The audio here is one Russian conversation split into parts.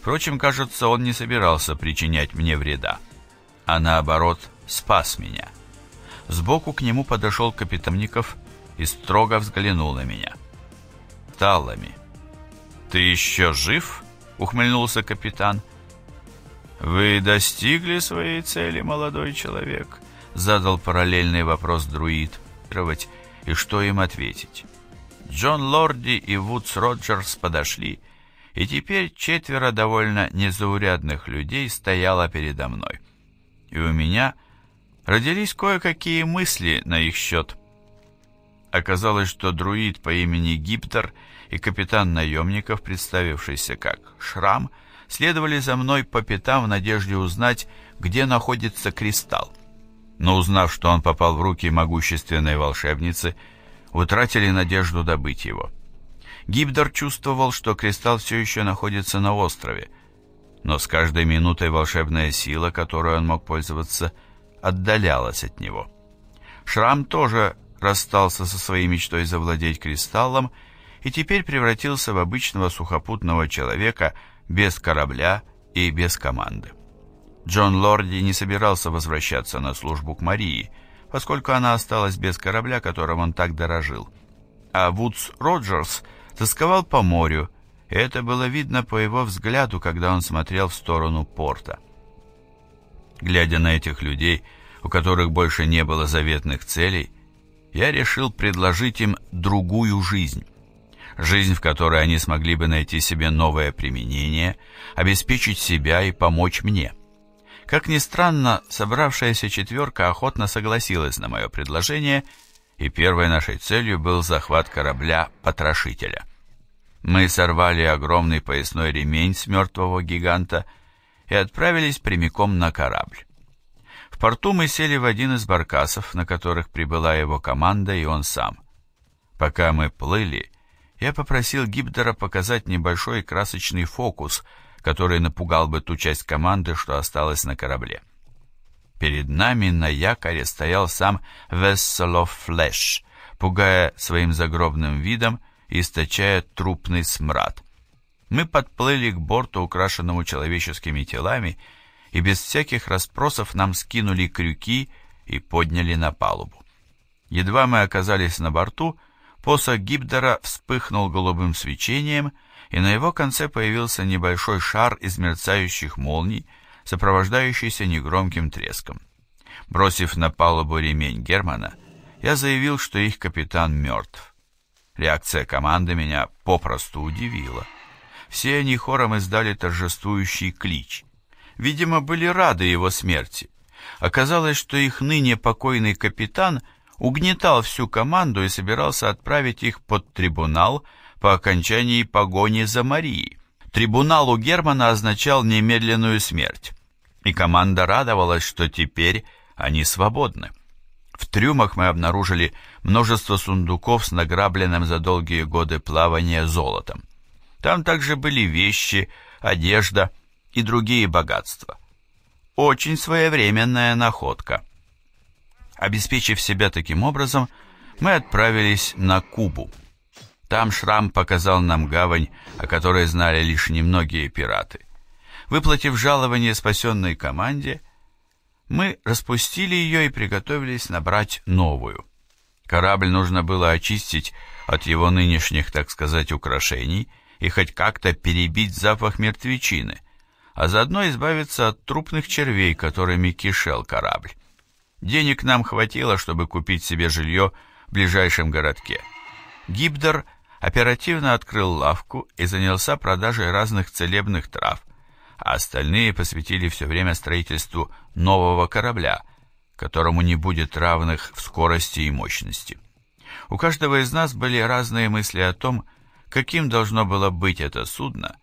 Впрочем, кажется, он не собирался причинять мне вреда, а наоборот, спас меня. Сбоку к нему подошел Капитомников и строго взглянул на меня. «Талами!» «Ты еще жив?» — ухмыльнулся капитан. «Вы достигли своей цели, молодой человек?» — задал параллельный вопрос друид. «И что им ответить?» Джон Лорди и Вудс Роджерс подошли и теперь четверо довольно незаурядных людей стояло передо мной. И у меня родились кое-какие мысли на их счет. Оказалось, что друид по имени Гиптер и капитан наемников, представившийся как Шрам, следовали за мной по пятам в надежде узнать, где находится кристалл. Но узнав, что он попал в руки могущественной волшебницы, утратили надежду добыть его. — Гибдор чувствовал, что кристалл все еще находится на острове, но с каждой минутой волшебная сила, которую он мог пользоваться, отдалялась от него. Шрам тоже расстался со своей мечтой завладеть кристаллом и теперь превратился в обычного сухопутного человека без корабля и без команды. Джон Лорди не собирался возвращаться на службу к Марии, поскольку она осталась без корабля, которым он так дорожил. А Вудс Роджерс – Тосковал по морю, и это было видно по его взгляду, когда он смотрел в сторону порта. Глядя на этих людей, у которых больше не было заветных целей, я решил предложить им другую жизнь. Жизнь, в которой они смогли бы найти себе новое применение, обеспечить себя и помочь мне. Как ни странно, собравшаяся четверка охотно согласилась на мое предложение – и первой нашей целью был захват корабля-потрошителя. Мы сорвали огромный поясной ремень с мертвого гиганта и отправились прямиком на корабль. В порту мы сели в один из баркасов, на которых прибыла его команда и он сам. Пока мы плыли, я попросил Гибдера показать небольшой красочный фокус, который напугал бы ту часть команды, что осталась на корабле. Перед нами на якоре стоял сам Вессело Флэш, пугая своим загробным видом и источая трупный смрад. Мы подплыли к борту, украшенному человеческими телами, и без всяких расспросов нам скинули крюки и подняли на палубу. Едва мы оказались на борту, посох Гибдера вспыхнул голубым свечением, и на его конце появился небольшой шар из мерцающих молний — сопровождающийся негромким треском. Бросив на палубу ремень Германа, я заявил, что их капитан мертв. Реакция команды меня попросту удивила. Все они хором издали торжествующий клич. Видимо, были рады его смерти. Оказалось, что их ныне покойный капитан угнетал всю команду и собирался отправить их под трибунал по окончании погони за Марией. Трибунал у Германа означал немедленную смерть и команда радовалась, что теперь они свободны. В трюмах мы обнаружили множество сундуков с награбленным за долгие годы плавания золотом. Там также были вещи, одежда и другие богатства. Очень своевременная находка. Обеспечив себя таким образом, мы отправились на Кубу. Там Шрам показал нам гавань, о которой знали лишь немногие пираты. Выплатив жалование спасенной команде, мы распустили ее и приготовились набрать новую. Корабль нужно было очистить от его нынешних, так сказать, украшений и хоть как-то перебить запах мертвечины, а заодно избавиться от трупных червей, которыми кишел корабль. Денег нам хватило, чтобы купить себе жилье в ближайшем городке. Гибдер оперативно открыл лавку и занялся продажей разных целебных трав, а остальные посвятили все время строительству нового корабля, которому не будет равных в скорости и мощности. У каждого из нас были разные мысли о том, каким должно было быть это судно,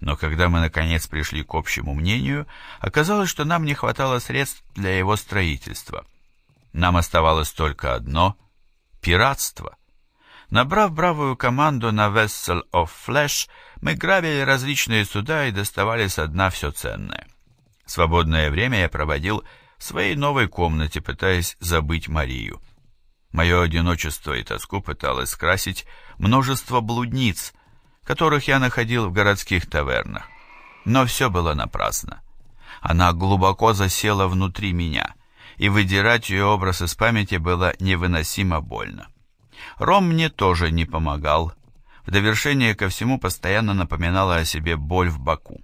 но когда мы наконец пришли к общему мнению, оказалось, что нам не хватало средств для его строительства. Нам оставалось только одно — пиратство. Набрав бравую команду на Vessel of flesh. Мы грабили различные суда и доставали со дна все ценное. Свободное время я проводил в своей новой комнате, пытаясь забыть Марию. Мое одиночество и тоску пыталось скрасить множество блудниц, которых я находил в городских тавернах. Но все было напрасно. Она глубоко засела внутри меня, и выдирать ее образ из памяти было невыносимо больно. Ром мне тоже не помогал, в довершение ко всему постоянно напоминала о себе боль в боку.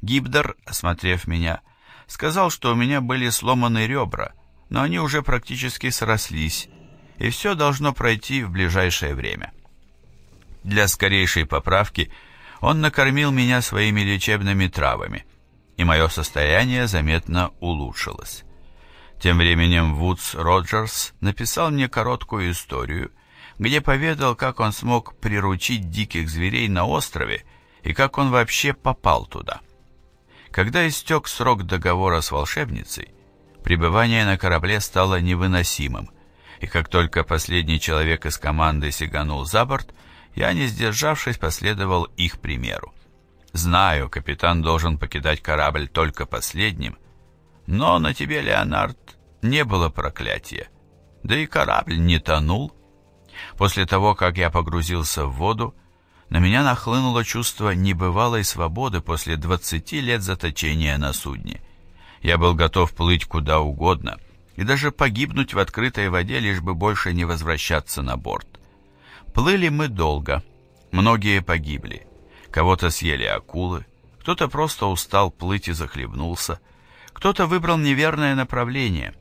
Гибдер, осмотрев меня, сказал, что у меня были сломаны ребра, но они уже практически срослись, и все должно пройти в ближайшее время. Для скорейшей поправки он накормил меня своими лечебными травами, и мое состояние заметно улучшилось. Тем временем Вудс Роджерс написал мне короткую историю, где поведал, как он смог приручить диких зверей на острове и как он вообще попал туда. Когда истек срок договора с волшебницей, пребывание на корабле стало невыносимым, и как только последний человек из команды сиганул за борт, я, не сдержавшись, последовал их примеру. Знаю, капитан должен покидать корабль только последним, но на тебе, Леонард, не было проклятия. Да и корабль не тонул. После того, как я погрузился в воду, на меня нахлынуло чувство небывалой свободы после 20 лет заточения на судне. Я был готов плыть куда угодно и даже погибнуть в открытой воде, лишь бы больше не возвращаться на борт. Плыли мы долго, многие погибли. Кого-то съели акулы, кто-то просто устал плыть и захлебнулся, кто-то выбрал неверное направление.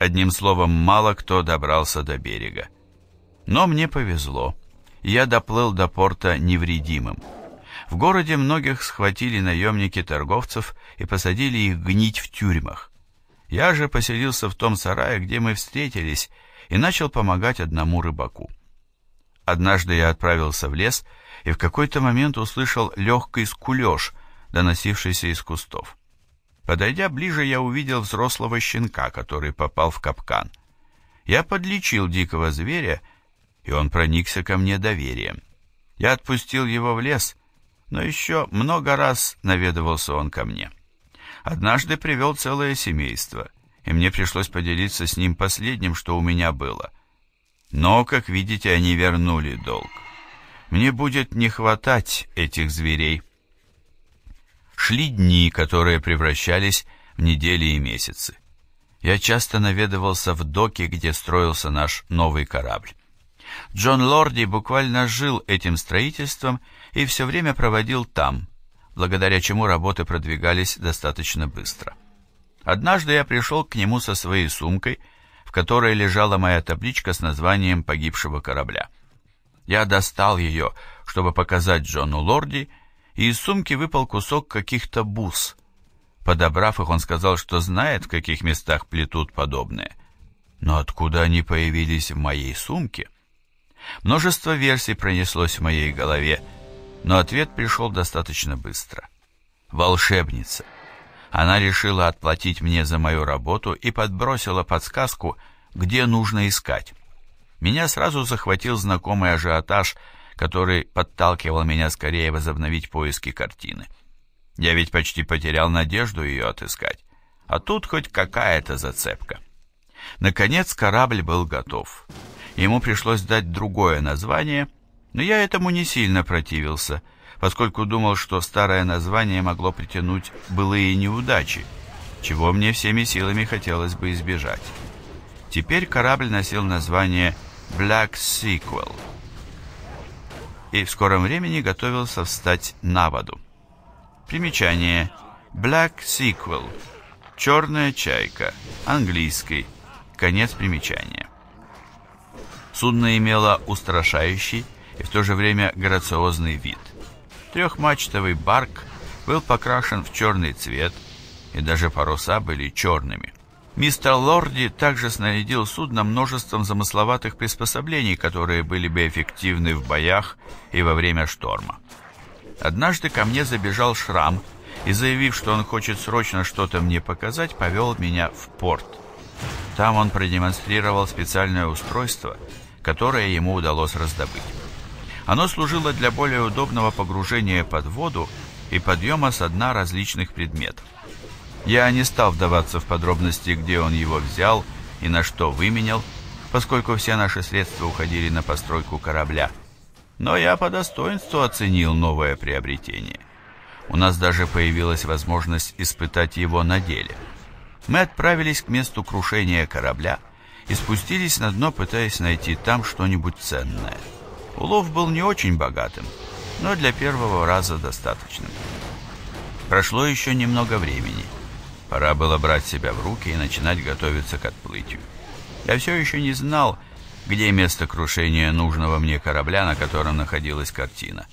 Одним словом, мало кто добрался до берега. Но мне повезло. Я доплыл до порта невредимым. В городе многих схватили наемники торговцев и посадили их гнить в тюрьмах. Я же поселился в том сарае, где мы встретились, и начал помогать одному рыбаку. Однажды я отправился в лес и в какой-то момент услышал легкий скулеж, доносившийся из кустов. Подойдя ближе, я увидел взрослого щенка, который попал в капкан. Я подлечил дикого зверя и он проникся ко мне доверием. Я отпустил его в лес, но еще много раз наведывался он ко мне. Однажды привел целое семейство, и мне пришлось поделиться с ним последним, что у меня было. Но, как видите, они вернули долг. Мне будет не хватать этих зверей. Шли дни, которые превращались в недели и месяцы. Я часто наведывался в доке, где строился наш новый корабль. Джон Лорди буквально жил этим строительством и все время проводил там, благодаря чему работы продвигались достаточно быстро. Однажды я пришел к нему со своей сумкой, в которой лежала моя табличка с названием погибшего корабля. Я достал ее, чтобы показать Джону Лорди, и из сумки выпал кусок каких-то бус. Подобрав их, он сказал, что знает, в каких местах плетут подобные. Но откуда они появились в моей сумке? — Множество версий пронеслось в моей голове, но ответ пришел достаточно быстро. Волшебница. Она решила отплатить мне за мою работу и подбросила подсказку, где нужно искать. Меня сразу захватил знакомый ажиотаж, который подталкивал меня скорее возобновить поиски картины. Я ведь почти потерял надежду ее отыскать. А тут хоть какая-то зацепка. Наконец корабль был готов. Ему пришлось дать другое название, но я этому не сильно противился, поскольку думал, что старое название могло притянуть былые неудачи, чего мне всеми силами хотелось бы избежать. Теперь корабль носил название «Black Sequel» и в скором времени готовился встать на воду. Примечание. Black Sequel. Черная чайка. Английский. Конец примечания. Судно имело устрашающий и в то же время грациозный вид. Трехмачтовый барк был покрашен в черный цвет, и даже паруса были черными. Мистер Лорди также снарядил судно множеством замысловатых приспособлений, которые были бы эффективны в боях и во время шторма. Однажды ко мне забежал Шрам и, заявив, что он хочет срочно что-то мне показать, повел меня в порт. Там он продемонстрировал специальное устройство – которое ему удалось раздобыть. Оно служило для более удобного погружения под воду и подъема со дна различных предметов. Я не стал вдаваться в подробности, где он его взял и на что выменял, поскольку все наши средства уходили на постройку корабля. Но я по достоинству оценил новое приобретение. У нас даже появилась возможность испытать его на деле. Мы отправились к месту крушения корабля, и спустились на дно, пытаясь найти там что-нибудь ценное. Улов был не очень богатым, но для первого раза достаточным. Прошло еще немного времени. Пора было брать себя в руки и начинать готовиться к отплытию. Я все еще не знал, где место крушения нужного мне корабля, на котором находилась картина.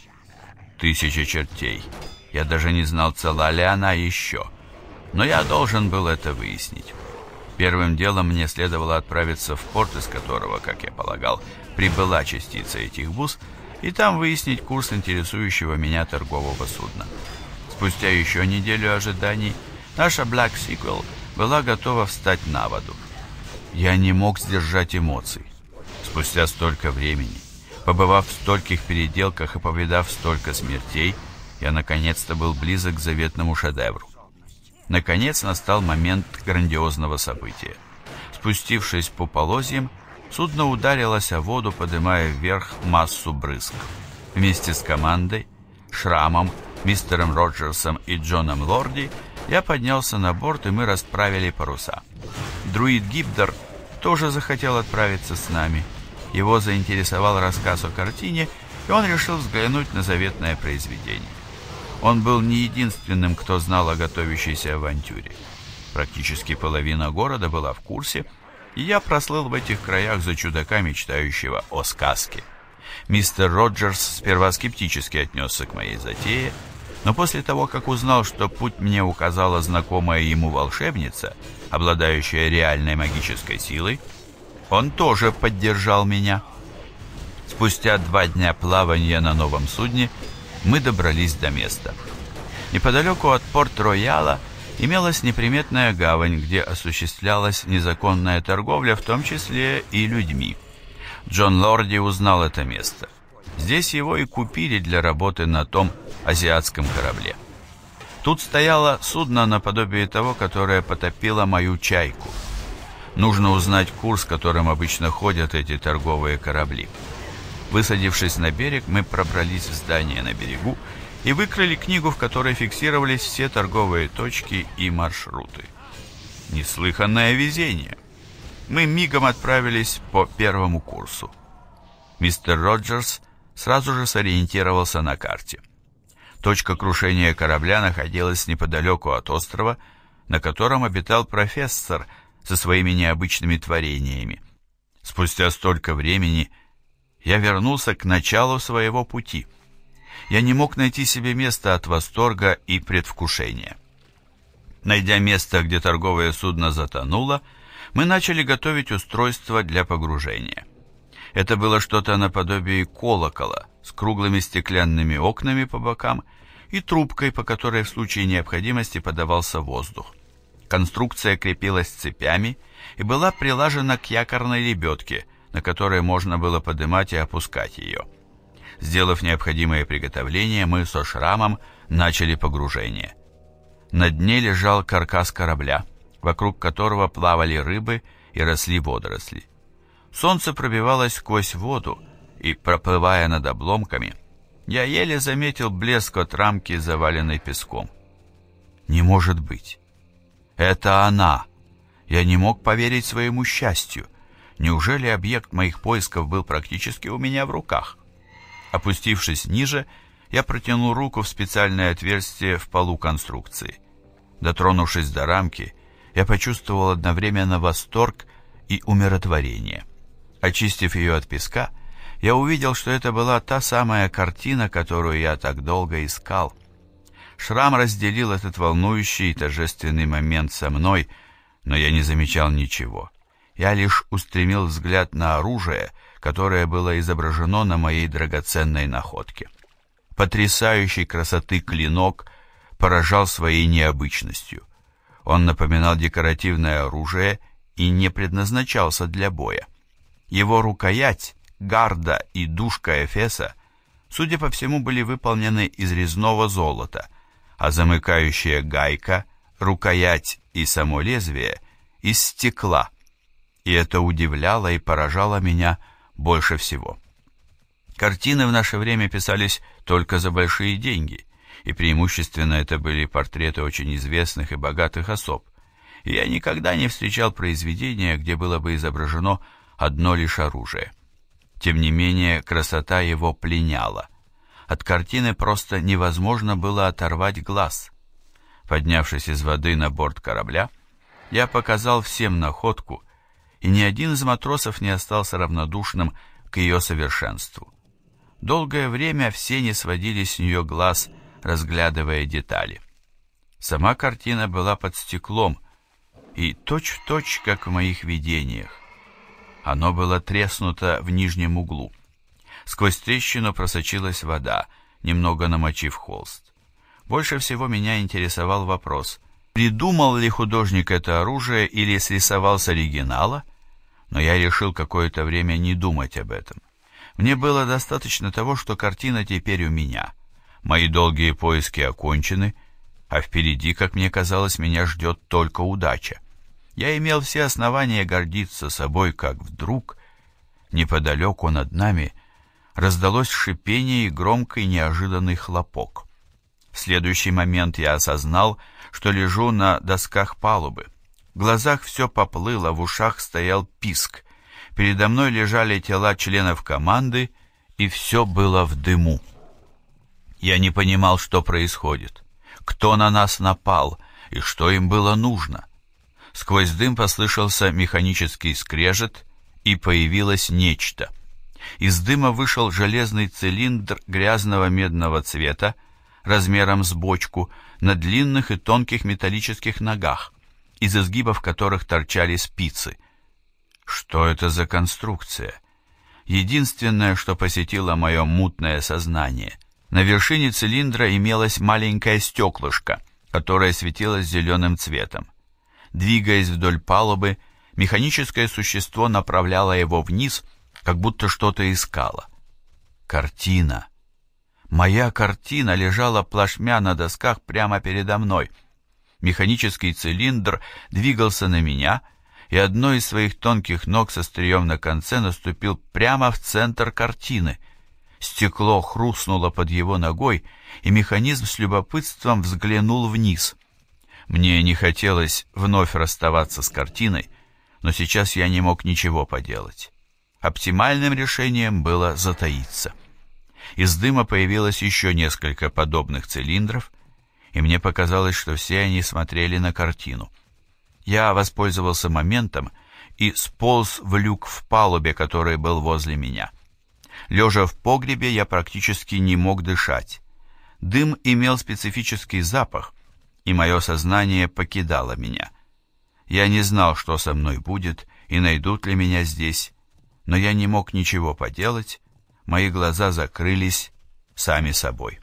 Тысяча чертей. Я даже не знал, цела ли она еще. Но я должен был это выяснить. Первым делом мне следовало отправиться в порт, из которого, как я полагал, прибыла частица этих бус, и там выяснить курс интересующего меня торгового судна. Спустя еще неделю ожиданий наша Black Sequel была готова встать на воду. Я не мог сдержать эмоций. Спустя столько времени, побывав в стольких переделках и повидав столько смертей, я наконец-то был близок к заветному шедевру. Наконец настал момент грандиозного события. Спустившись по полозьям, судно ударилось о воду, поднимая вверх массу брызг. Вместе с командой, Шрамом, мистером Роджерсом и Джоном Лорди я поднялся на борт, и мы расправили паруса. Друид Гибдер тоже захотел отправиться с нами. Его заинтересовал рассказ о картине, и он решил взглянуть на заветное произведение. Он был не единственным, кто знал о готовящейся авантюре. Практически половина города была в курсе, и я прослыл в этих краях за чудака, мечтающего о сказке. Мистер Роджерс сперва скептически отнесся к моей затее, но после того, как узнал, что путь мне указала знакомая ему волшебница, обладающая реальной магической силой, он тоже поддержал меня. Спустя два дня плавания на новом судне – мы добрались до места. Неподалеку от Порт-Рояла имелась неприметная гавань, где осуществлялась незаконная торговля, в том числе и людьми. Джон Лорди узнал это место. Здесь его и купили для работы на том азиатском корабле. Тут стояло судно наподобие того, которое потопило мою чайку. Нужно узнать курс, которым обычно ходят эти торговые корабли. Высадившись на берег, мы пробрались в здание на берегу и выкрали книгу, в которой фиксировались все торговые точки и маршруты. Неслыханное везение! Мы мигом отправились по первому курсу. Мистер Роджерс сразу же сориентировался на карте. Точка крушения корабля находилась неподалеку от острова, на котором обитал профессор со своими необычными творениями. Спустя столько времени – я вернулся к началу своего пути. Я не мог найти себе места от восторга и предвкушения. Найдя место, где торговое судно затонуло, мы начали готовить устройство для погружения. Это было что-то наподобие колокола с круглыми стеклянными окнами по бокам и трубкой, по которой в случае необходимости подавался воздух. Конструкция крепилась цепями и была прилажена к якорной лебедке – на которой можно было поднимать и опускать ее. Сделав необходимые приготовления, мы со шрамом начали погружение. На дне лежал каркас корабля, вокруг которого плавали рыбы и росли водоросли. Солнце пробивалось сквозь воду, и, проплывая над обломками, я еле заметил блеск от рамки, заваленной песком. «Не может быть!» «Это она!» Я не мог поверить своему счастью. Неужели объект моих поисков был практически у меня в руках? Опустившись ниже, я протянул руку в специальное отверстие в полу конструкции. Дотронувшись до рамки, я почувствовал одновременно восторг и умиротворение. Очистив ее от песка, я увидел, что это была та самая картина, которую я так долго искал. Шрам разделил этот волнующий и торжественный момент со мной, но я не замечал ничего. Я лишь устремил взгляд на оружие, которое было изображено на моей драгоценной находке. Потрясающей красоты клинок поражал своей необычностью. Он напоминал декоративное оружие и не предназначался для боя. Его рукоять, гарда и душка Эфеса, судя по всему, были выполнены из резного золота, а замыкающая гайка, рукоять и само лезвие — из стекла — и это удивляло и поражало меня больше всего. Картины в наше время писались только за большие деньги, и преимущественно это были портреты очень известных и богатых особ. И я никогда не встречал произведения, где было бы изображено одно лишь оружие. Тем не менее, красота его пленяла. От картины просто невозможно было оторвать глаз. Поднявшись из воды на борт корабля, я показал всем находку и ни один из матросов не остался равнодушным к ее совершенству. Долгое время все не сводили с нее глаз, разглядывая детали. Сама картина была под стеклом и точь-в-точь, точь, как в моих видениях. Оно было треснуто в нижнем углу. Сквозь трещину просочилась вода, немного намочив холст. Больше всего меня интересовал вопрос, придумал ли художник это оружие или срисовал с оригинала – но я решил какое-то время не думать об этом. Мне было достаточно того, что картина теперь у меня. Мои долгие поиски окончены, а впереди, как мне казалось, меня ждет только удача. Я имел все основания гордиться собой, как вдруг, неподалеку над нами, раздалось шипение и громкий неожиданный хлопок. В следующий момент я осознал, что лежу на досках палубы глазах все поплыло, в ушах стоял писк. Передо мной лежали тела членов команды, и все было в дыму. Я не понимал, что происходит, кто на нас напал и что им было нужно. Сквозь дым послышался механический скрежет, и появилось нечто. Из дыма вышел железный цилиндр грязного медного цвета, размером с бочку, на длинных и тонких металлических ногах из изгибов которых торчали спицы. Что это за конструкция? Единственное, что посетило мое мутное сознание. На вершине цилиндра имелось маленькое стеклышко, которое светилось зеленым цветом. Двигаясь вдоль палубы, механическое существо направляло его вниз, как будто что-то искало. Картина. Моя картина лежала плашмя на досках прямо передо мной — Механический цилиндр двигался на меня, и одно из своих тонких ног со стрием на конце наступил прямо в центр картины. Стекло хрустнуло под его ногой, и механизм с любопытством взглянул вниз. Мне не хотелось вновь расставаться с картиной, но сейчас я не мог ничего поделать. Оптимальным решением было затаиться. Из дыма появилось еще несколько подобных цилиндров, и мне показалось, что все они смотрели на картину. Я воспользовался моментом и сполз в люк в палубе, который был возле меня. Лежа в погребе, я практически не мог дышать. Дым имел специфический запах, и мое сознание покидало меня. Я не знал, что со мной будет и найдут ли меня здесь, но я не мог ничего поделать, мои глаза закрылись сами собой.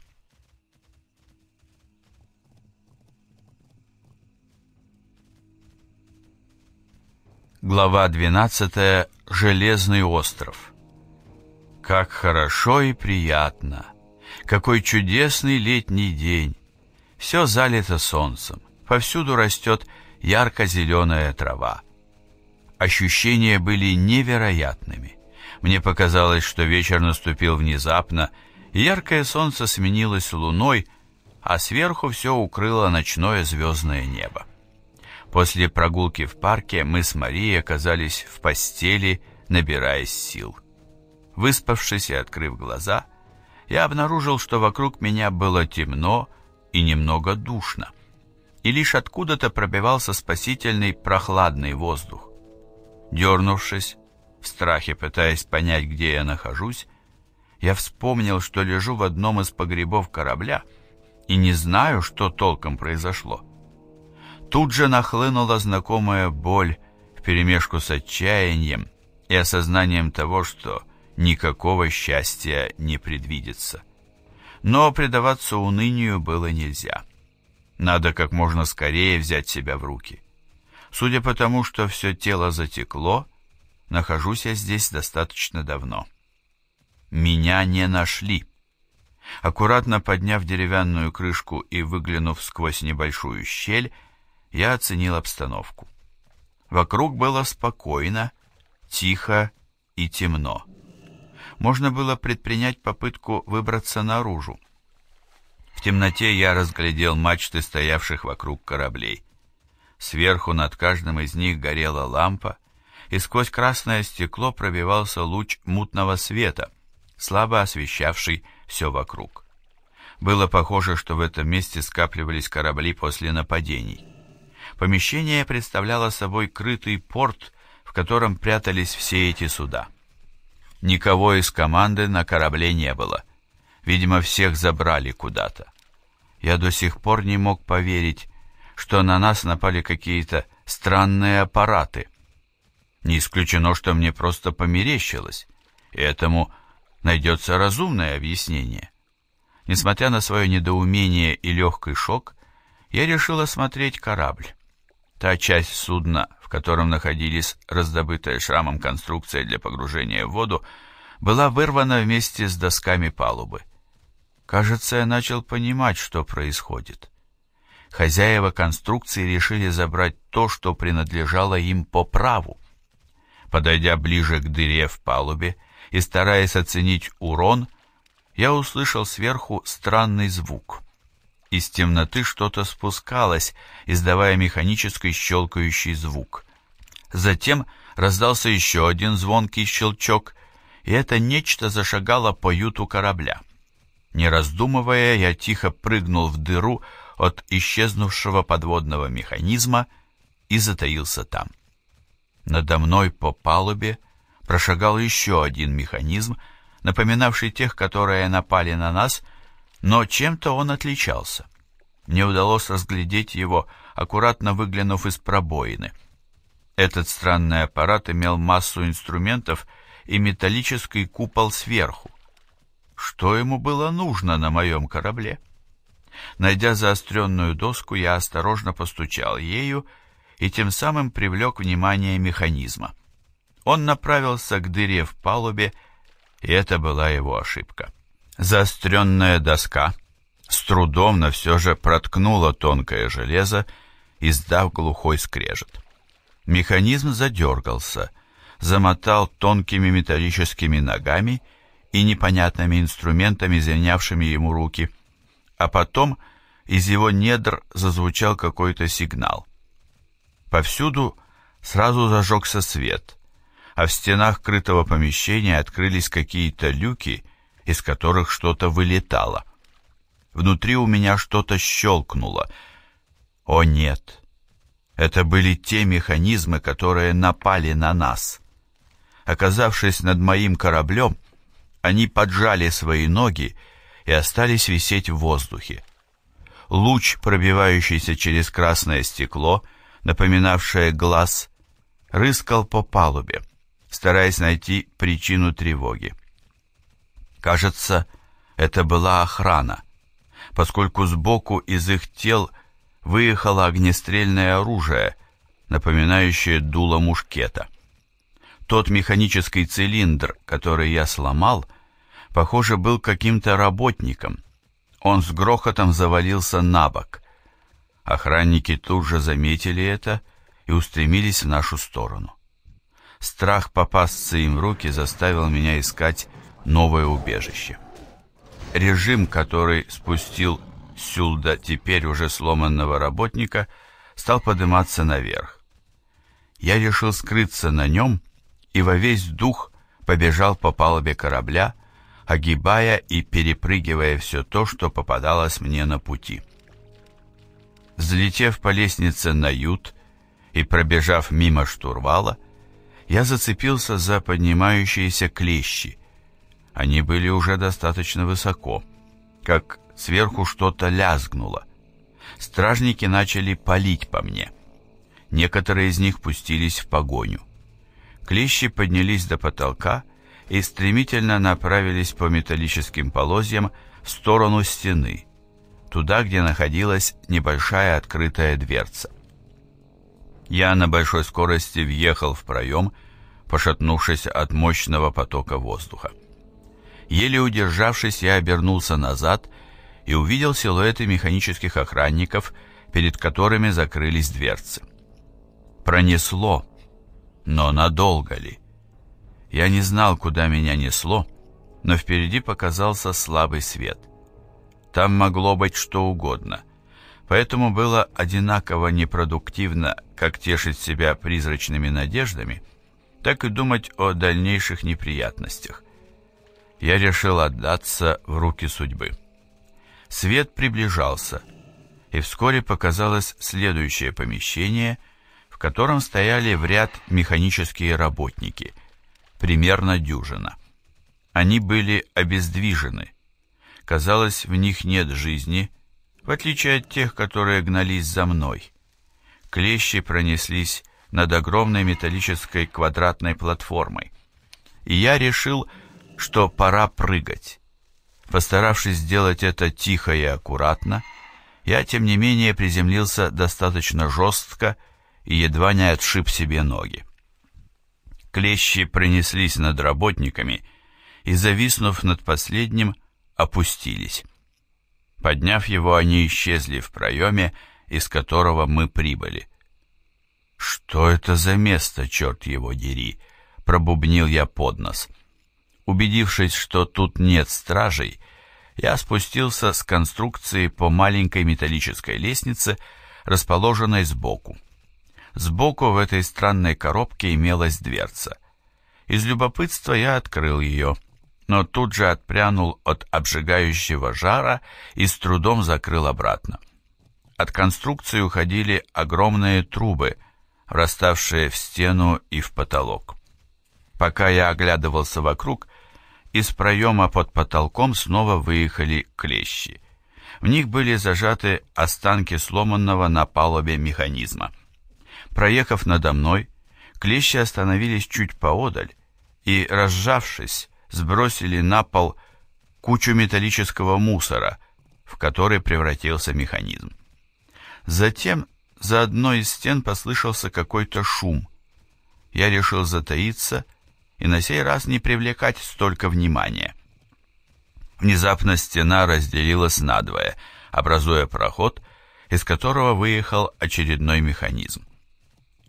Глава 12. Железный остров. Как хорошо и приятно. Какой чудесный летний день. Все залито солнцем. Повсюду растет ярко-зеленая трава. Ощущения были невероятными. Мне показалось, что вечер наступил внезапно, яркое солнце сменилось луной, а сверху все укрыло ночное звездное небо. После прогулки в парке мы с Марией оказались в постели, набираясь сил. Выспавшись и открыв глаза, я обнаружил, что вокруг меня было темно и немного душно. И лишь откуда-то пробивался спасительный прохладный воздух. Дернувшись, в страхе пытаясь понять, где я нахожусь, я вспомнил, что лежу в одном из погребов корабля и не знаю, что толком произошло. Тут же нахлынула знакомая боль вперемешку с отчаянием и осознанием того, что никакого счастья не предвидится. Но предаваться унынию было нельзя. Надо как можно скорее взять себя в руки. Судя по тому, что все тело затекло, нахожусь я здесь достаточно давно. Меня не нашли. Аккуратно подняв деревянную крышку и выглянув сквозь небольшую щель, я оценил обстановку. Вокруг было спокойно, тихо и темно. Можно было предпринять попытку выбраться наружу. В темноте я разглядел мачты стоявших вокруг кораблей. Сверху над каждым из них горела лампа, и сквозь красное стекло пробивался луч мутного света, слабо освещавший все вокруг. Было похоже, что в этом месте скапливались корабли после нападений. Помещение представляло собой крытый порт, в котором прятались все эти суда. Никого из команды на корабле не было. Видимо, всех забрали куда-то. Я до сих пор не мог поверить, что на нас напали какие-то странные аппараты. Не исключено, что мне просто померещилось, и этому найдется разумное объяснение. Несмотря на свое недоумение и легкий шок, я решил осмотреть корабль. Та часть судна, в котором находились раздобытая шрамом конструкция для погружения в воду, была вырвана вместе с досками палубы. Кажется, я начал понимать, что происходит. Хозяева конструкции решили забрать то, что принадлежало им по праву. Подойдя ближе к дыре в палубе и стараясь оценить урон, я услышал сверху странный звук — из темноты что-то спускалось, издавая механический щелкающий звук. Затем раздался еще один звонкий щелчок, и это нечто зашагало по юту корабля. Не раздумывая, я тихо прыгнул в дыру от исчезнувшего подводного механизма и затаился там. Надо мной по палубе прошагал еще один механизм, напоминавший тех, которые напали на нас — но чем-то он отличался. Мне удалось разглядеть его, аккуратно выглянув из пробоины. Этот странный аппарат имел массу инструментов и металлический купол сверху. Что ему было нужно на моем корабле? Найдя заостренную доску, я осторожно постучал ею и тем самым привлек внимание механизма. Он направился к дыре в палубе, и это была его ошибка. Заостренная доска с трудом, но все же проткнула тонкое железо, издав глухой скрежет. Механизм задергался, замотал тонкими металлическими ногами и непонятными инструментами, занявшими ему руки, а потом из его недр зазвучал какой-то сигнал. Повсюду сразу зажегся свет, а в стенах крытого помещения открылись какие-то люки — из которых что-то вылетало. Внутри у меня что-то щелкнуло. О нет! Это были те механизмы, которые напали на нас. Оказавшись над моим кораблем, они поджали свои ноги и остались висеть в воздухе. Луч, пробивающийся через красное стекло, напоминавшее глаз, рыскал по палубе, стараясь найти причину тревоги. Кажется, это была охрана, поскольку сбоку из их тел выехало огнестрельное оружие, напоминающее дуло мушкета. Тот механический цилиндр, который я сломал, похоже, был каким-то работником. Он с грохотом завалился на бок. Охранники тут же заметили это и устремились в нашу сторону. Страх попасться им в руки заставил меня искать новое убежище. Режим, который спустил сюда теперь уже сломанного работника, стал подниматься наверх. Я решил скрыться на нем и во весь дух побежал по палубе корабля, огибая и перепрыгивая все то, что попадалось мне на пути. Взлетев по лестнице на ют и пробежав мимо штурвала, я зацепился за поднимающиеся клещи, они были уже достаточно высоко, как сверху что-то лязгнуло. Стражники начали палить по мне. Некоторые из них пустились в погоню. Клещи поднялись до потолка и стремительно направились по металлическим полозьям в сторону стены, туда, где находилась небольшая открытая дверца. Я на большой скорости въехал в проем, пошатнувшись от мощного потока воздуха. Еле удержавшись, я обернулся назад и увидел силуэты механических охранников, перед которыми закрылись дверцы. Пронесло, но надолго ли? Я не знал, куда меня несло, но впереди показался слабый свет. Там могло быть что угодно, поэтому было одинаково непродуктивно как тешить себя призрачными надеждами, так и думать о дальнейших неприятностях я решил отдаться в руки судьбы. Свет приближался, и вскоре показалось следующее помещение, в котором стояли в ряд механические работники, примерно дюжина. Они были обездвижены. Казалось, в них нет жизни, в отличие от тех, которые гнались за мной. Клещи пронеслись над огромной металлической квадратной платформой. И я решил, что пора прыгать. Постаравшись сделать это тихо и аккуратно, я, тем не менее, приземлился достаточно жестко и едва не отшиб себе ноги. Клещи пронеслись над работниками и, зависнув над последним, опустились. Подняв его, они исчезли в проеме, из которого мы прибыли. «Что это за место, черт его дери?» — пробубнил я под нос — Убедившись, что тут нет стражей, я спустился с конструкции по маленькой металлической лестнице, расположенной сбоку. Сбоку в этой странной коробке имелась дверца. Из любопытства я открыл ее, но тут же отпрянул от обжигающего жара и с трудом закрыл обратно. От конструкции уходили огромные трубы, раставшие в стену и в потолок. Пока я оглядывался вокруг, из проема под потолком снова выехали клещи. В них были зажаты останки сломанного на палубе механизма. Проехав надо мной, клещи остановились чуть поодаль и, разжавшись, сбросили на пол кучу металлического мусора, в который превратился механизм. Затем за одной из стен послышался какой-то шум. Я решил затаиться и на сей раз не привлекать столько внимания. Внезапно стена разделилась надвое, образуя проход, из которого выехал очередной механизм.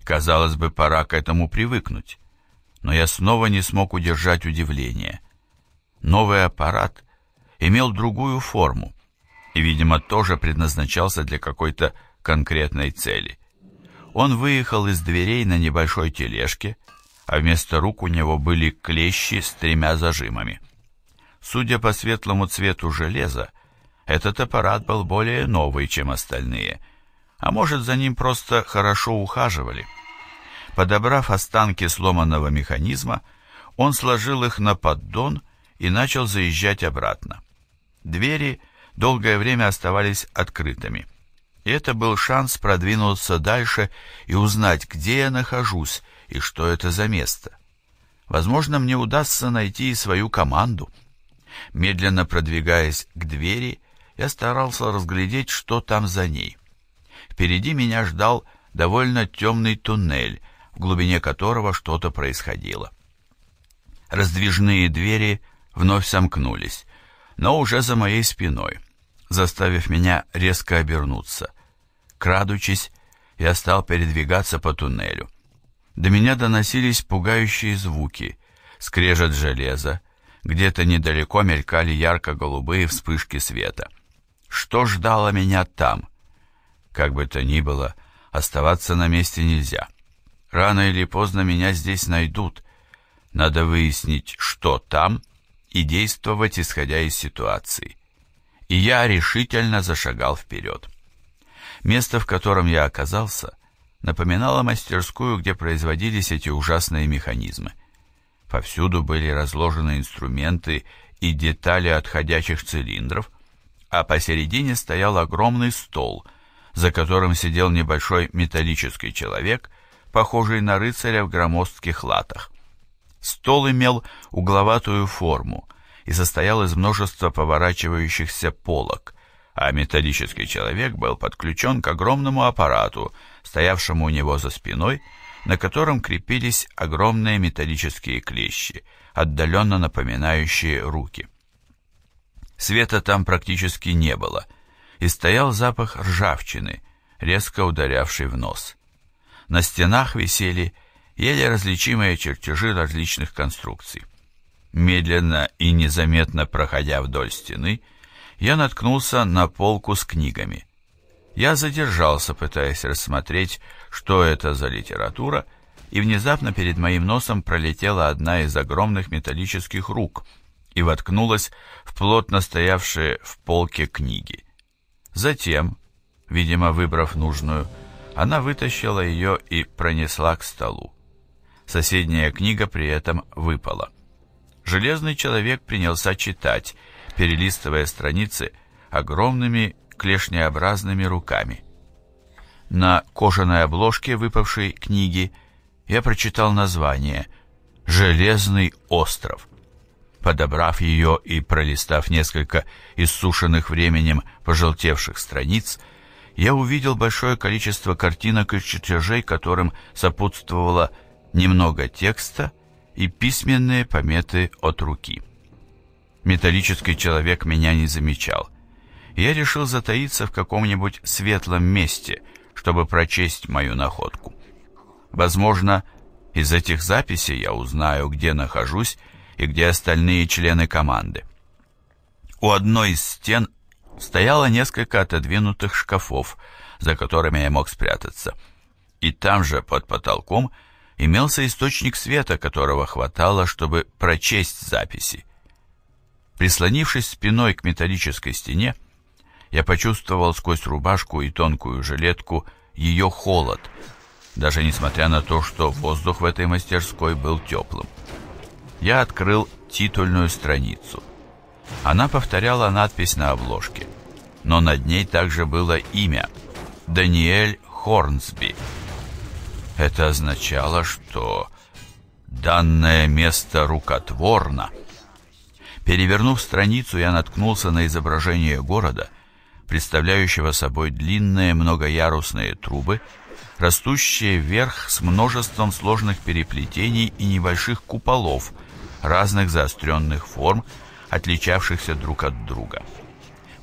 Казалось бы, пора к этому привыкнуть, но я снова не смог удержать удивление. Новый аппарат имел другую форму и, видимо, тоже предназначался для какой-то конкретной цели. Он выехал из дверей на небольшой тележке, а вместо рук у него были клещи с тремя зажимами. Судя по светлому цвету железа, этот аппарат был более новый, чем остальные, а может, за ним просто хорошо ухаживали. Подобрав останки сломанного механизма, он сложил их на поддон и начал заезжать обратно. Двери долгое время оставались открытыми, и это был шанс продвинуться дальше и узнать, где я нахожусь, и что это за место. Возможно, мне удастся найти и свою команду. Медленно продвигаясь к двери, я старался разглядеть, что там за ней. Впереди меня ждал довольно темный туннель, в глубине которого что-то происходило. Раздвижные двери вновь сомкнулись, но уже за моей спиной, заставив меня резко обернуться. Крадучись, я стал передвигаться по туннелю до меня доносились пугающие звуки, скрежет железа, где-то недалеко мелькали ярко-голубые вспышки света. Что ждало меня там? Как бы то ни было, оставаться на месте нельзя. Рано или поздно меня здесь найдут. Надо выяснить, что там, и действовать, исходя из ситуации. И я решительно зашагал вперед. Место, в котором я оказался, напоминала мастерскую, где производились эти ужасные механизмы. Повсюду были разложены инструменты и детали отходящих цилиндров, а посередине стоял огромный стол, за которым сидел небольшой металлический человек, похожий на рыцаря в громоздких латах. Стол имел угловатую форму и состоял из множества поворачивающихся полок, а металлический человек был подключен к огромному аппарату – стоявшему у него за спиной, на котором крепились огромные металлические клещи, отдаленно напоминающие руки. Света там практически не было, и стоял запах ржавчины, резко ударявший в нос. На стенах висели еле различимые чертежи различных конструкций. Медленно и незаметно проходя вдоль стены, я наткнулся на полку с книгами. Я задержался, пытаясь рассмотреть, что это за литература, и внезапно перед моим носом пролетела одна из огромных металлических рук и воткнулась в плотно стоявшие в полке книги. Затем, видимо, выбрав нужную, она вытащила ее и пронесла к столу. Соседняя книга при этом выпала. Железный человек принялся читать, перелистывая страницы огромными клешнеобразными руками. На кожаной обложке выпавшей книги я прочитал название «Железный остров». Подобрав ее и пролистав несколько иссушенных временем пожелтевших страниц, я увидел большое количество картинок и чертежей, которым сопутствовало немного текста и письменные пометы от руки. Металлический человек меня не замечал я решил затаиться в каком-нибудь светлом месте, чтобы прочесть мою находку. Возможно, из этих записей я узнаю, где нахожусь и где остальные члены команды. У одной из стен стояло несколько отодвинутых шкафов, за которыми я мог спрятаться. И там же, под потолком, имелся источник света, которого хватало, чтобы прочесть записи. Прислонившись спиной к металлической стене, я почувствовал сквозь рубашку и тонкую жилетку ее холод, даже несмотря на то, что воздух в этой мастерской был теплым. Я открыл титульную страницу. Она повторяла надпись на обложке, но над ней также было имя – Даниэль Хорнсби. Это означало, что данное место рукотворно. Перевернув страницу, я наткнулся на изображение города – представляющего собой длинные многоярусные трубы, растущие вверх с множеством сложных переплетений и небольших куполов разных заостренных форм, отличавшихся друг от друга.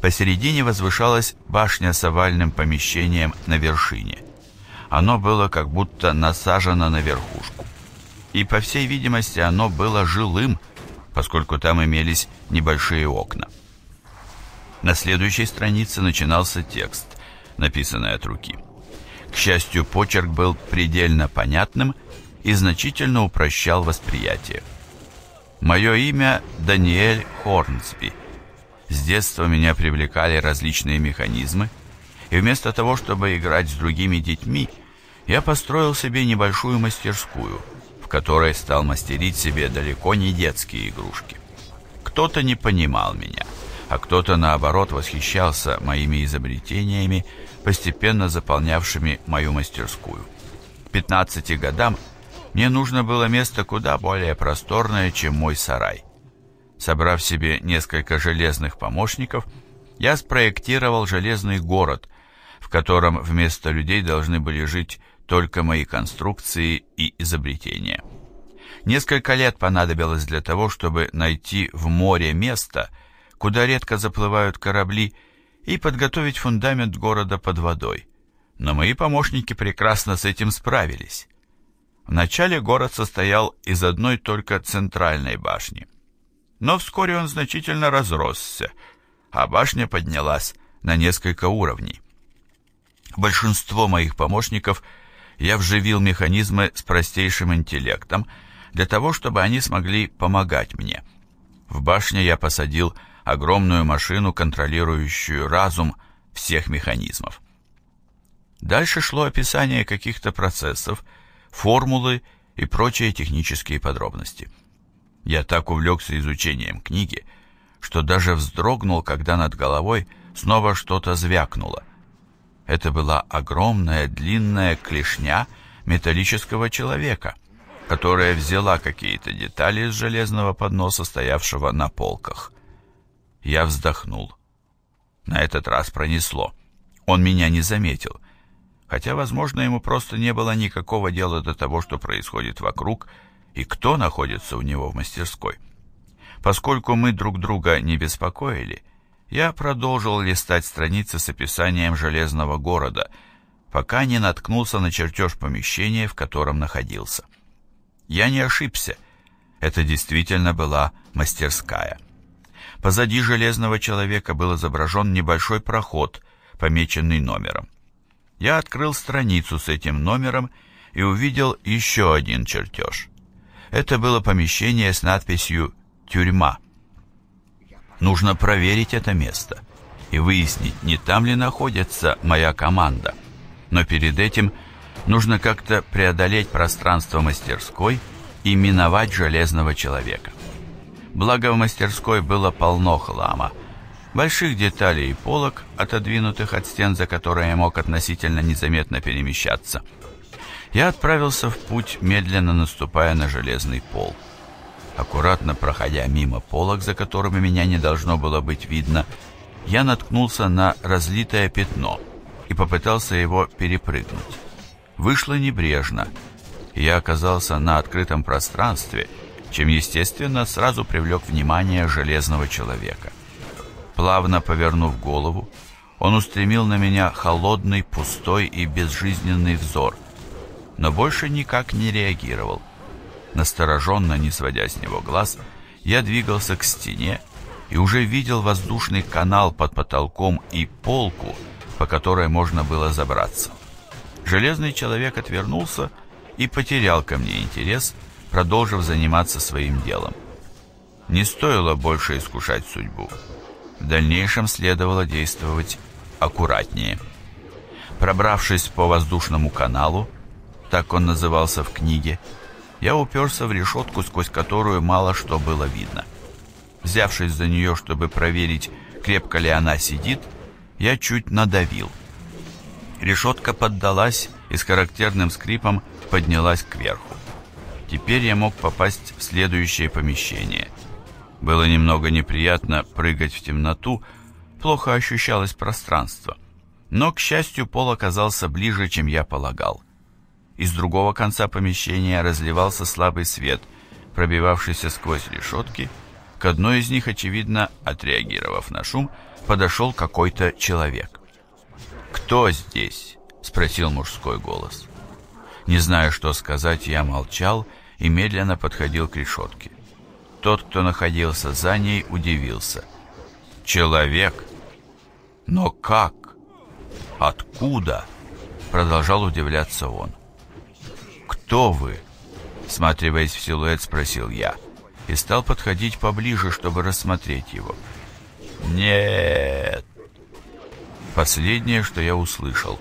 Посередине возвышалась башня с овальным помещением на вершине. Оно было как будто насажено на верхушку. И, по всей видимости, оно было жилым, поскольку там имелись небольшие окна. На следующей странице начинался текст, написанный от руки. К счастью, почерк был предельно понятным и значительно упрощал восприятие. Мое имя Даниэль Хорнсби. С детства меня привлекали различные механизмы, и вместо того, чтобы играть с другими детьми, я построил себе небольшую мастерскую, в которой стал мастерить себе далеко не детские игрушки. Кто-то не понимал меня – а кто-то, наоборот, восхищался моими изобретениями, постепенно заполнявшими мою мастерскую. К 15 годам мне нужно было место куда более просторное, чем мой сарай. Собрав себе несколько железных помощников, я спроектировал железный город, в котором вместо людей должны были жить только мои конструкции и изобретения. Несколько лет понадобилось для того, чтобы найти в море место – куда редко заплывают корабли, и подготовить фундамент города под водой. Но мои помощники прекрасно с этим справились. Вначале город состоял из одной только центральной башни. Но вскоре он значительно разросся, а башня поднялась на несколько уровней. Большинство моих помощников я вживил механизмы с простейшим интеллектом для того, чтобы они смогли помогать мне. В башне я посадил огромную машину, контролирующую разум всех механизмов. Дальше шло описание каких-то процессов, формулы и прочие технические подробности. Я так увлекся изучением книги, что даже вздрогнул, когда над головой снова что-то звякнуло. Это была огромная длинная клешня металлического человека, которая взяла какие-то детали из железного подноса, стоявшего на полках. Я вздохнул. На этот раз пронесло. Он меня не заметил. Хотя, возможно, ему просто не было никакого дела до того, что происходит вокруг и кто находится у него в мастерской. Поскольку мы друг друга не беспокоили, я продолжил листать страницы с описанием «Железного города», пока не наткнулся на чертеж помещения, в котором находился. Я не ошибся. Это действительно была мастерская. Позади железного человека был изображен небольшой проход, помеченный номером. Я открыл страницу с этим номером и увидел еще один чертеж. Это было помещение с надписью «Тюрьма». Нужно проверить это место и выяснить, не там ли находится моя команда. Но перед этим нужно как-то преодолеть пространство мастерской и миновать железного человека благо в мастерской было полно хлама. Больших деталей и полок, отодвинутых от стен, за которые я мог относительно незаметно перемещаться. Я отправился в путь, медленно наступая на железный пол. Аккуратно проходя мимо полок, за которыми меня не должно было быть видно, я наткнулся на разлитое пятно и попытался его перепрыгнуть. Вышло небрежно, и я оказался на открытом пространстве – чем, естественно, сразу привлек внимание железного человека. Плавно повернув голову, он устремил на меня холодный, пустой и безжизненный взор, но больше никак не реагировал. Настороженно, не сводя с него глаз, я двигался к стене и уже видел воздушный канал под потолком и полку, по которой можно было забраться. Железный человек отвернулся и потерял ко мне интерес, продолжив заниматься своим делом. Не стоило больше искушать судьбу. В дальнейшем следовало действовать аккуратнее. Пробравшись по воздушному каналу, так он назывался в книге, я уперся в решетку, сквозь которую мало что было видно. Взявшись за нее, чтобы проверить, крепко ли она сидит, я чуть надавил. Решетка поддалась и с характерным скрипом поднялась кверху. Теперь я мог попасть в следующее помещение. Было немного неприятно прыгать в темноту, плохо ощущалось пространство. Но, к счастью, пол оказался ближе, чем я полагал. Из другого конца помещения разливался слабый свет, пробивавшийся сквозь решетки. К одной из них, очевидно, отреагировав на шум, подошел какой-то человек. «Кто здесь?» — спросил мужской голос. Не знаю, что сказать, я молчал и медленно подходил к решетке. Тот, кто находился за ней, удивился. «Человек? Но как? Откуда?» Продолжал удивляться он. «Кто вы?» Всматриваясь в силуэт, спросил я. И стал подходить поближе, чтобы рассмотреть его. «Нет!» Последнее, что я услышал.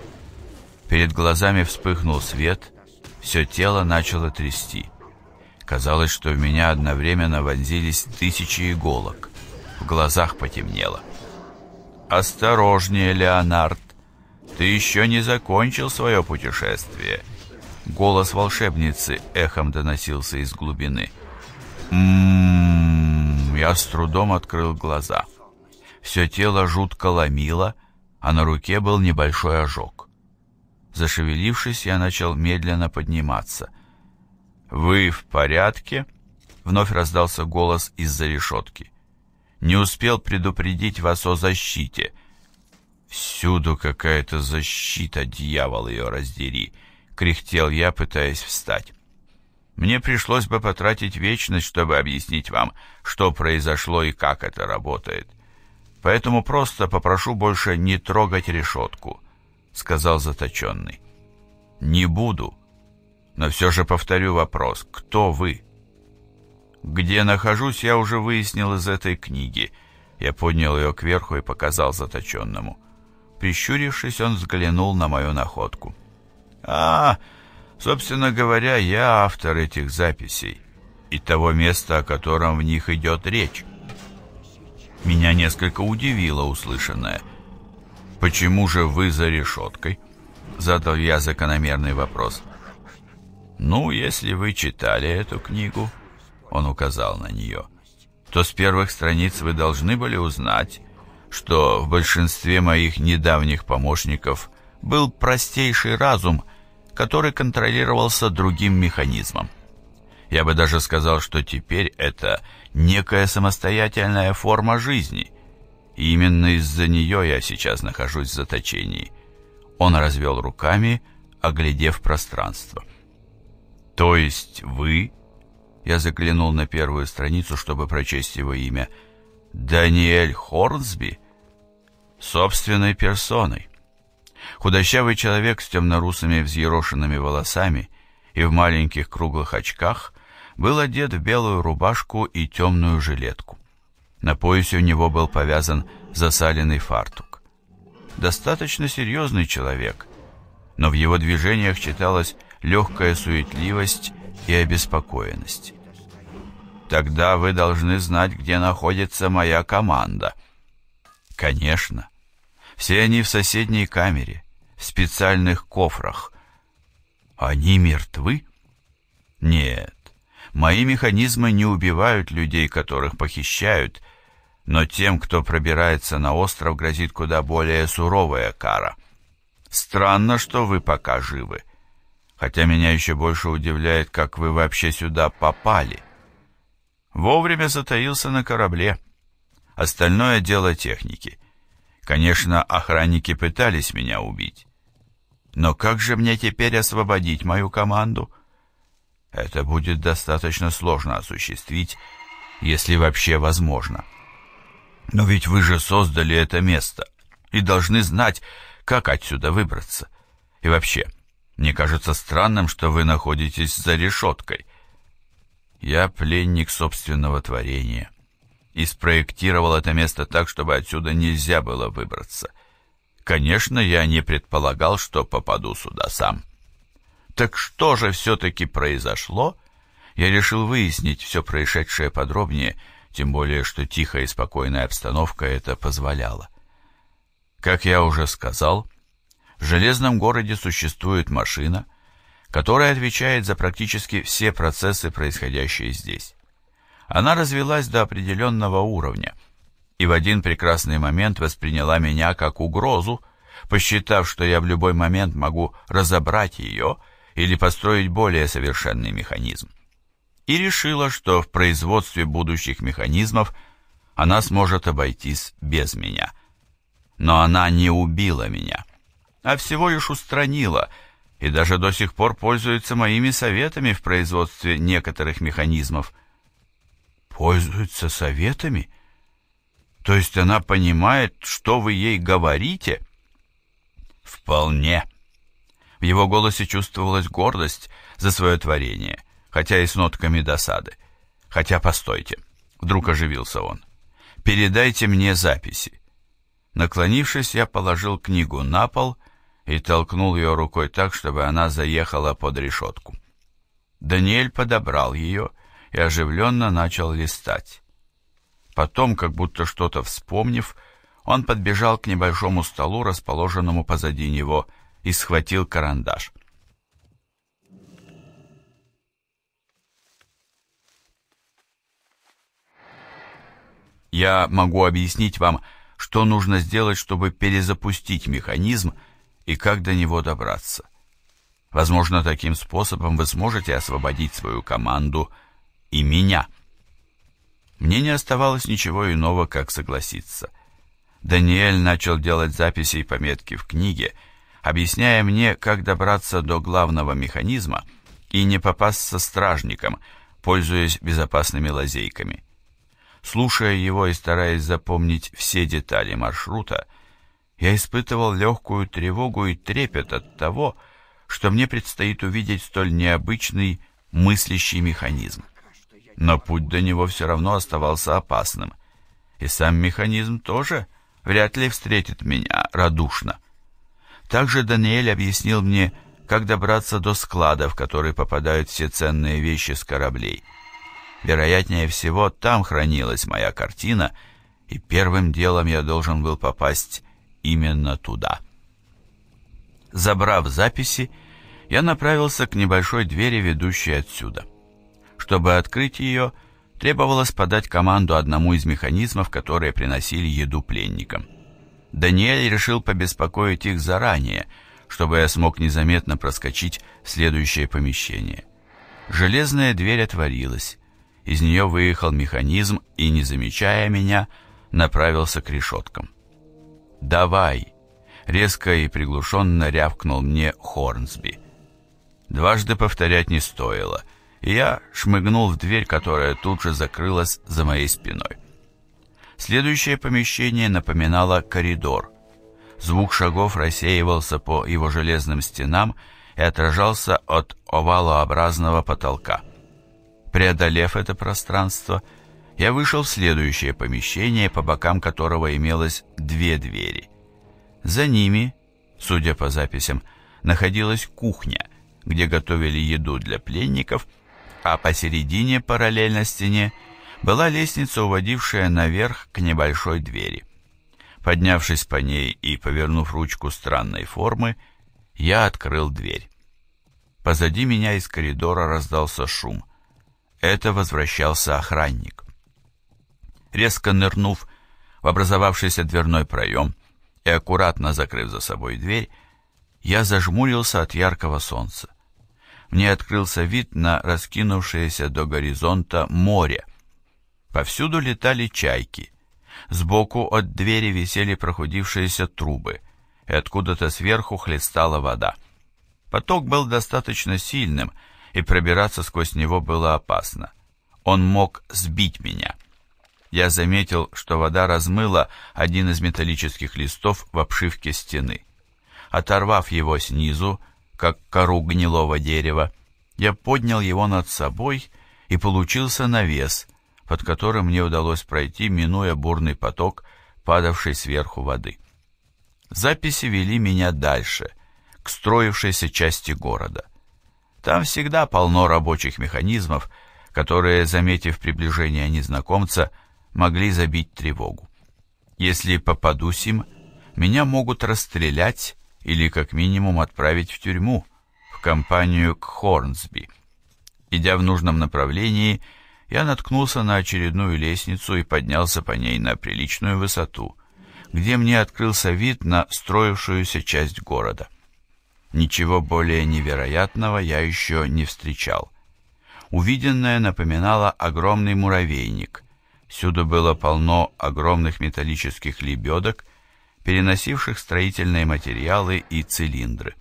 Перед глазами вспыхнул свет, все тело начало трястись. Казалось, что в меня одновременно вонзились тысячи иголок. В глазах потемнело. «Осторожнее, Леонард! Ты еще не закончил свое путешествие!» Голос волшебницы эхом доносился из глубины. «М-м-м!» Я с трудом открыл глаза. Все тело жутко ломило, а на руке был небольшой ожог. Зашевелившись, я начал медленно подниматься — «Вы в порядке?» — вновь раздался голос из-за решетки. «Не успел предупредить вас о защите». «Всюду какая-то защита, дьявол ее раздери!» — кряхтел я, пытаясь встать. «Мне пришлось бы потратить вечность, чтобы объяснить вам, что произошло и как это работает. Поэтому просто попрошу больше не трогать решетку», — сказал заточенный. «Не буду», но все же повторю вопрос, кто вы? Где нахожусь, я уже выяснил из этой книги. Я поднял ее кверху и показал заточенному. Прищурившись, он взглянул на мою находку. «А, собственно говоря, я автор этих записей и того места, о котором в них идет речь». Меня несколько удивило услышанное. «Почему же вы за решеткой?» Задал я закономерный вопрос. «Ну, если вы читали эту книгу», — он указал на нее, «то с первых страниц вы должны были узнать, что в большинстве моих недавних помощников был простейший разум, который контролировался другим механизмом. Я бы даже сказал, что теперь это некая самостоятельная форма жизни. И именно из-за нее я сейчас нахожусь в заточении. Он развел руками, оглядев пространство. «То есть вы?» Я заглянул на первую страницу, чтобы прочесть его имя. «Даниэль Хорнсби?» «Собственной персоной». Худощавый человек с темно-русыми взъерошенными волосами и в маленьких круглых очках был одет в белую рубашку и темную жилетку. На поясе у него был повязан засаленный фартук. Достаточно серьезный человек, но в его движениях читалось легкая суетливость и обеспокоенность. Тогда вы должны знать, где находится моя команда. Конечно. Все они в соседней камере, в специальных кофрах. Они мертвы? Нет. Мои механизмы не убивают людей, которых похищают, но тем, кто пробирается на остров, грозит куда более суровая кара. Странно, что вы пока живы. Хотя меня еще больше удивляет, как вы вообще сюда попали. Вовремя затаился на корабле. Остальное дело техники. Конечно, охранники пытались меня убить. Но как же мне теперь освободить мою команду? Это будет достаточно сложно осуществить, если вообще возможно. Но ведь вы же создали это место и должны знать, как отсюда выбраться. И вообще, мне кажется странным, что вы находитесь за решеткой. Я пленник собственного творения и спроектировал это место так, чтобы отсюда нельзя было выбраться. Конечно, я не предполагал, что попаду сюда сам. Так что же все-таки произошло? Я решил выяснить все происшедшее подробнее, тем более, что тихая и спокойная обстановка это позволяла. Как я уже сказал, в железном городе существует машина, которая отвечает за практически все процессы, происходящие здесь. Она развелась до определенного уровня и в один прекрасный момент восприняла меня как угрозу, посчитав, что я в любой момент могу разобрать ее или построить более совершенный механизм. И решила, что в производстве будущих механизмов она сможет обойтись без меня. Но она не убила меня а всего лишь устранила и даже до сих пор пользуется моими советами в производстве некоторых механизмов. Пользуется советами? То есть она понимает, что вы ей говорите? Вполне. В его голосе чувствовалась гордость за свое творение, хотя и с нотками досады. Хотя, постойте, вдруг оживился он. Передайте мне записи. Наклонившись, я положил книгу на пол и толкнул ее рукой так, чтобы она заехала под решетку. Даниэль подобрал ее и оживленно начал листать. Потом, как будто что-то вспомнив, он подбежал к небольшому столу, расположенному позади него, и схватил карандаш. «Я могу объяснить вам, что нужно сделать, чтобы перезапустить механизм, и как до него добраться. Возможно, таким способом вы сможете освободить свою команду и меня. Мне не оставалось ничего иного, как согласиться. Даниэль начал делать записи и пометки в книге, объясняя мне, как добраться до главного механизма и не попасться стражником, пользуясь безопасными лазейками. Слушая его и стараясь запомнить все детали маршрута, я испытывал легкую тревогу и трепет от того, что мне предстоит увидеть столь необычный мыслящий механизм. Но путь до него все равно оставался опасным, и сам механизм тоже вряд ли встретит меня радушно. Также Даниэль объяснил мне, как добраться до склада, в который попадают все ценные вещи с кораблей. Вероятнее всего, там хранилась моя картина, и первым делом я должен был попасть именно туда. Забрав записи, я направился к небольшой двери, ведущей отсюда. Чтобы открыть ее, требовалось подать команду одному из механизмов, которые приносили еду пленникам. Даниэль решил побеспокоить их заранее, чтобы я смог незаметно проскочить в следующее помещение. Железная дверь отворилась. Из нее выехал механизм и, не замечая меня, направился к решеткам. «Давай!» — резко и приглушенно рявкнул мне Хорнсби. Дважды повторять не стоило, и я шмыгнул в дверь, которая тут же закрылась за моей спиной. Следующее помещение напоминало коридор. Звук шагов рассеивался по его железным стенам и отражался от овалообразного потолка. Преодолев это пространство — я вышел в следующее помещение, по бокам которого имелось две двери. За ними, судя по записям, находилась кухня, где готовили еду для пленников, а посередине, параллельно стене, была лестница, уводившая наверх к небольшой двери. Поднявшись по ней и повернув ручку странной формы, я открыл дверь. Позади меня из коридора раздался шум. Это возвращался охранник резко нырнув в образовавшийся дверной проем и аккуратно закрыв за собой дверь, я зажмурился от яркого солнца. Мне открылся вид на раскинувшееся до горизонта море. Повсюду летали чайки. Сбоку от двери висели прохудившиеся трубы, и откуда-то сверху хлестала вода. Поток был достаточно сильным, и пробираться сквозь него было опасно. Он мог сбить меня я заметил, что вода размыла один из металлических листов в обшивке стены. Оторвав его снизу, как кору гнилого дерева, я поднял его над собой и получился навес, под которым мне удалось пройти, минуя бурный поток, падавший сверху воды. Записи вели меня дальше, к строившейся части города. Там всегда полно рабочих механизмов, которые, заметив приближение незнакомца, могли забить тревогу. Если попадусь им, меня могут расстрелять или как минимум отправить в тюрьму, в компанию к Хорнсби. Идя в нужном направлении, я наткнулся на очередную лестницу и поднялся по ней на приличную высоту, где мне открылся вид на строившуюся часть города. Ничего более невероятного я еще не встречал. Увиденное напоминало огромный муравейник, Всюду было полно огромных металлических лебедок, переносивших строительные материалы и цилиндры.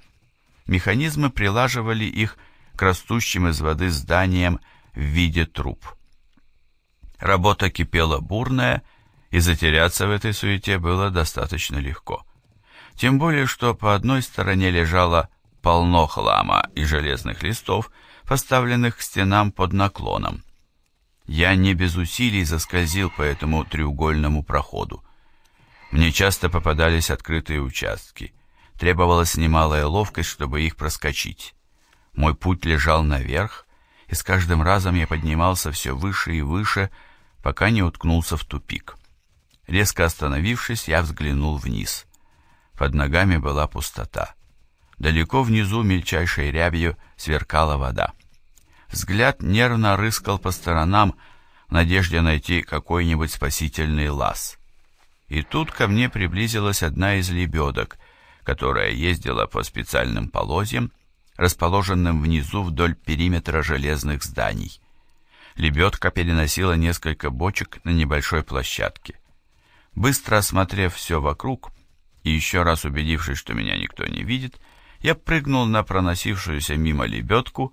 Механизмы прилаживали их к растущим из воды зданиям в виде труб. Работа кипела бурная, и затеряться в этой суете было достаточно легко. Тем более, что по одной стороне лежало полно хлама и железных листов, поставленных к стенам под наклоном, я не без усилий заскользил по этому треугольному проходу. Мне часто попадались открытые участки. Требовалась немалая ловкость, чтобы их проскочить. Мой путь лежал наверх, и с каждым разом я поднимался все выше и выше, пока не уткнулся в тупик. Резко остановившись, я взглянул вниз. Под ногами была пустота. Далеко внизу мельчайшей рябью сверкала вода. Взгляд нервно рыскал по сторонам в надежде найти какой-нибудь спасительный лаз. И тут ко мне приблизилась одна из лебедок, которая ездила по специальным полозьям, расположенным внизу вдоль периметра железных зданий. Лебедка переносила несколько бочек на небольшой площадке. Быстро осмотрев все вокруг и еще раз убедившись, что меня никто не видит, я прыгнул на проносившуюся мимо лебедку,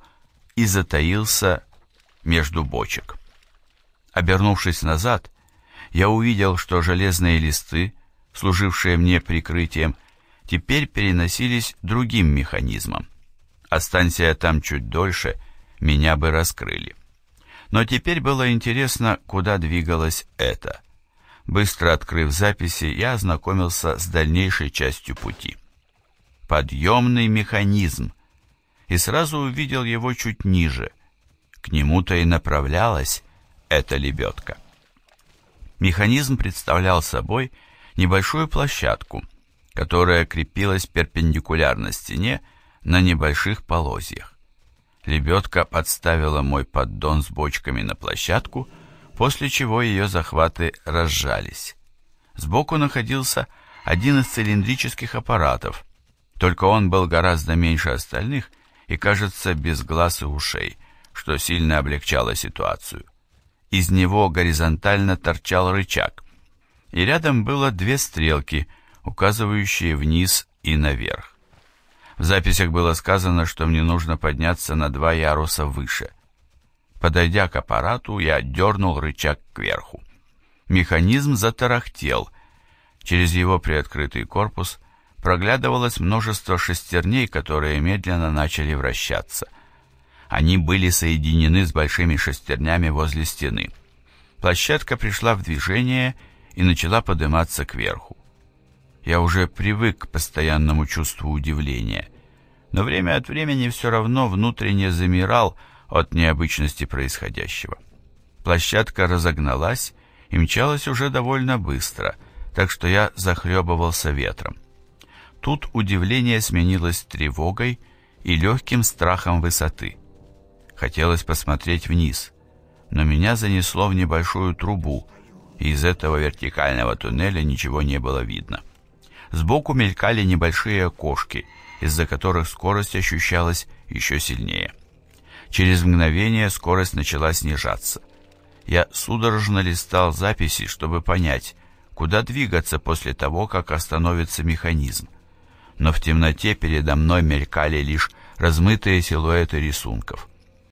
и затаился между бочек. Обернувшись назад, я увидел, что железные листы, служившие мне прикрытием, теперь переносились другим механизмом. Останься я там чуть дольше, меня бы раскрыли. Но теперь было интересно, куда двигалось это. Быстро открыв записи, я ознакомился с дальнейшей частью пути. Подъемный механизм и сразу увидел его чуть ниже. К нему-то и направлялась эта лебедка. Механизм представлял собой небольшую площадку, которая крепилась перпендикулярно стене на небольших полозьях. Лебедка подставила мой поддон с бочками на площадку, после чего ее захваты разжались. Сбоку находился один из цилиндрических аппаратов, только он был гораздо меньше остальных и, кажется, без глаз и ушей, что сильно облегчало ситуацию. Из него горизонтально торчал рычаг, и рядом было две стрелки, указывающие вниз и наверх. В записях было сказано, что мне нужно подняться на два яруса выше. Подойдя к аппарату, я дернул рычаг кверху. Механизм затарахтел. Через его приоткрытый корпус – проглядывалось множество шестерней, которые медленно начали вращаться. Они были соединены с большими шестернями возле стены. Площадка пришла в движение и начала подниматься кверху. Я уже привык к постоянному чувству удивления, но время от времени все равно внутренне замирал от необычности происходящего. Площадка разогналась и мчалась уже довольно быстро, так что я захлебывался ветром. Тут удивление сменилось тревогой и легким страхом высоты. Хотелось посмотреть вниз, но меня занесло в небольшую трубу, и из этого вертикального туннеля ничего не было видно. Сбоку мелькали небольшие окошки, из-за которых скорость ощущалась еще сильнее. Через мгновение скорость начала снижаться. Я судорожно листал записи, чтобы понять, куда двигаться после того, как остановится механизм но в темноте передо мной мелькали лишь размытые силуэты рисунков.